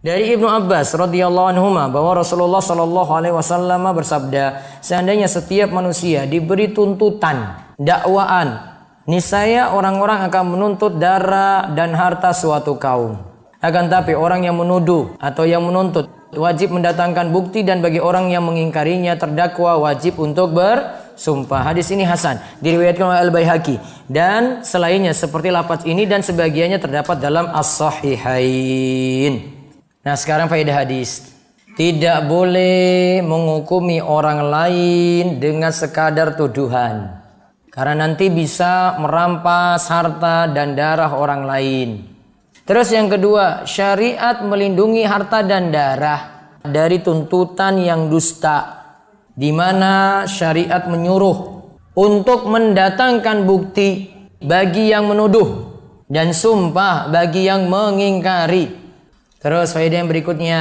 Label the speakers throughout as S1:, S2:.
S1: Dari Ibnu Abbas radhiyallahu anhu bahwa Rasulullah shallallahu alaihi wasallam bersabda, seandainya setiap manusia diberi tuntutan dakwaan, niscaya orang-orang akan menuntut darah dan harta suatu kaum. Akan tapi orang yang menuduh atau yang menuntut wajib mendatangkan bukti dan bagi orang yang mengingkarinya terdakwa wajib untuk bersumpah. Hadis ini Hasan diriwayatkan oleh Al Baihaki dan selainnya seperti lapat ini dan sebagiannya terdapat dalam As-Sahihain. Nah sekarang faedah hadis. Tidak boleh menghukumi orang lain dengan sekadar tuduhan. Karena nanti bisa merampas harta dan darah orang lain. Terus yang kedua, syariat melindungi harta dan darah dari tuntutan yang dusta. Di mana syariat menyuruh untuk mendatangkan bukti bagi yang menuduh dan sumpah bagi yang mengingkari Terus faedah yang berikutnya,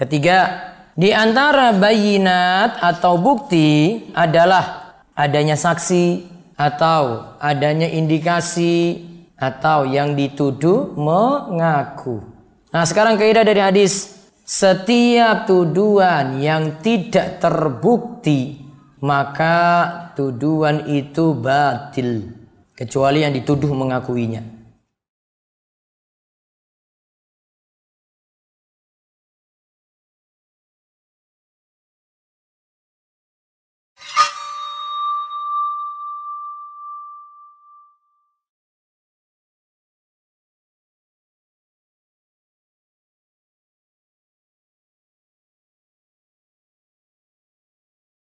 S1: ketiga, di antara bayinat atau bukti adalah adanya saksi atau adanya indikasi atau yang dituduh mengaku. Nah, sekarang kaidah dari hadis, setiap tuduhan yang tidak terbukti maka tuduhan itu batil kecuali yang dituduh mengakuinya.